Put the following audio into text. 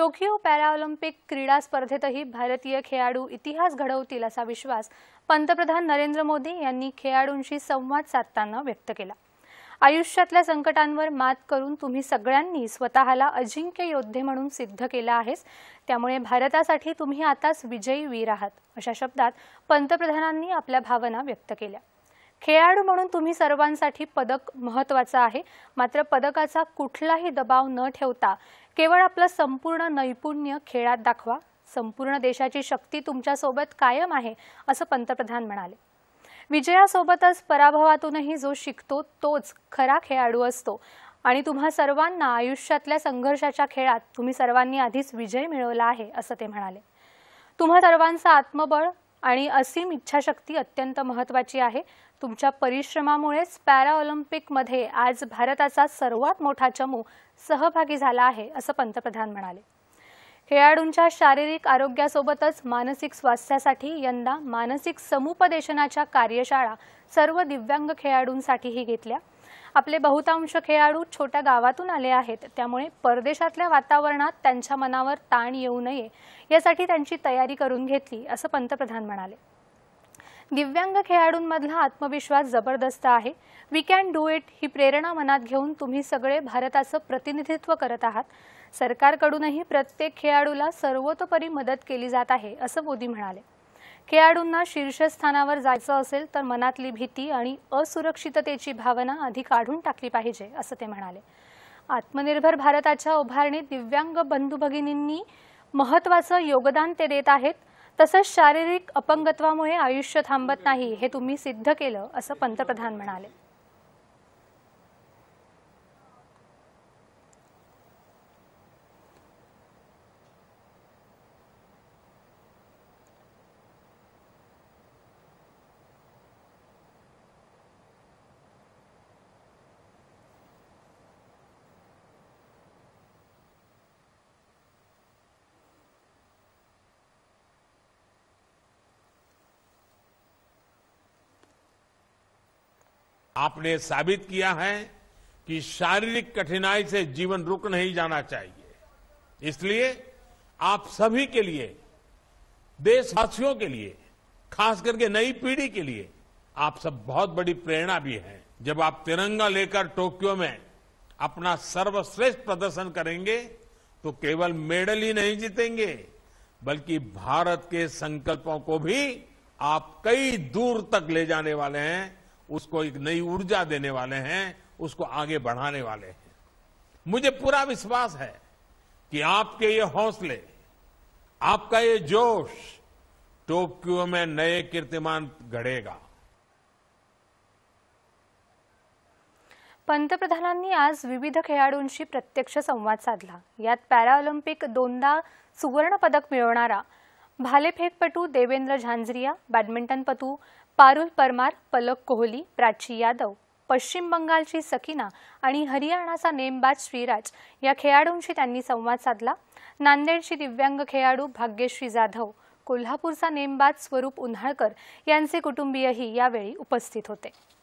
Tokyo Paralympic क्रीडा स्पर्धेतही भारतीय खेळाडू इतिहास घडवतील असा विश्वास पंतप्रधान नरेंद्र मोदी यांनी खेळाडूंशी संवाद साधताना व्यक्त केला आयुष्यातल्या संकटांवर मात करून तुम्ही सगळ्यांनी स्वतःला अजिंक्य योद्धे म्हणून सिद्ध केला आहेस त्यामुळे भारतासाठी तुम्ही आताच विजयी वीर आहात अशा शब्दात पंतप्रधानांनी आपल्या भावना व्यक्त केल्या खेळाडू म्हणून तुम्ही सर्वांसाठी पदक महत्वाचं आहे मात्र पदकाचा कुठलाही दबाव न ठेवता केवळ आपलं संपूर्ण नैपुण्य खेळात दाखवा संपूर्ण देशाची शक्ती तुमच्यासोबत कायम आहे असं पंतप्रधान म्हणाले विजयासोबतच पराभवातूनही जो शिकतो तोच खरा खेळाडू असतो आणि तुम्हा सर्वांना आयुष्यातल्या संघर्षाच्या खेळात तुम्ही सर्वांनी आधीच विजय मिळवला आहे असं ते म्हणाले तुम्हा सर्वांचा आत्मबळ आणि असीम इच्छाशक्ती अत्यंत महत्त्वाची आहे तुमच्या परिश्रमामुळेच पॅरा मध्ये आज भारताचा सर्वात मोठा चमू सहभागी झाला आहे असं पंतप्रधान म्हणाले खेळाडूंच्या शारीरिक आरोग्यासोबतच मानसिक स्वास्थ्यासाठी यंदा मानसिक समुपदेशनाच्या कार्यशाळा सर्व दिव्यांग खेळाडूंसाठीही घेतल्या आपले बहुतांश खेळाडू छोट्या गावातून आले आहेत त्यामुळे परदेशातल्या वातावरणात त्यांच्या मनावर ताण येऊ नये यासाठी त्यांची तयारी करून घेतली असं पंतप्रधान म्हणाले दिव्यांग खेळाडूंमधला आत्मविश्वास जबरदस्त आहे वी कॅन डू इट ही प्रेरणा मनात घेऊन तुम्ही सगळे भारताचं प्रतिनिधित्व करत आहात सरकारकडूनही प्रत्येक खेळाडूला सर्वतोपरी मदत केली जात आहे असं मोदी म्हणाले खेळाडूंना शीर्षस्थानावर जायचं असेल तर मनातली भीती आणि असुरक्षिततेची भावना आधी काढून टाकली पाहिजे असं ते म्हणाले आत्मनिर्भर भारताच्या उभारणीत दिव्यांग बंधू भगिनींनी महत्वाचं योगदान ते देत आहेत तसंच शारीरिक अपंगत्वामुळे आयुष्य थांबत नाही हे तुम्ही सिद्ध केलं असं पंतप्रधान म्हणाले आपने साबित किया है कि शारीरिक कठिनाई से जीवन रुक नहीं जाना चाहिए इसलिए आप सभी के लिए देशवासियों के लिए खास करके नई पीढ़ी के लिए आप सब बहुत बड़ी प्रेरणा भी है जब आप तिरंगा लेकर टोक्यो में अपना सर्वश्रेष्ठ प्रदर्शन करेंगे तो केवल मेडल ही नहीं जीतेंगे बल्कि भारत के संकल्पों को भी आप कई दूर तक ले जाने वाले हैं उसको एक नई ऊर्जा देने वाले हैं उसको आगे बढ़ाने वाले हैं मुझे पूरा विश्वास है कि आपके ये हौसले आपका ये जोश टोक्यो में नए कीर्तिमान घडेगा पंतप्रधानांनी आज विविध खेळाडूंशी प्रत्यक्ष संवाद साधला यात पॅरा ऑलिम्पिक दोनदा सुवर्ण पदक मिळवणारा भालेफेकपटू देवेंद्र झांझरिया बॅडमिंटनपटू पारुल परमार पलक कोहली प्राची यादव पश्चिम बंगालची सकीना आणि हरियाणाचा नेमबाज श्रीराज या खेळाडूंशी त्यांनी संवाद साधला नांदेडची दिव्यांग खेळाडू भाग्यश्री जाधव कोल्हापूरचा नेमबाज स्वरूप उन्हाळकर यांचे कुटुंबीयही यावेळी उपस्थित होते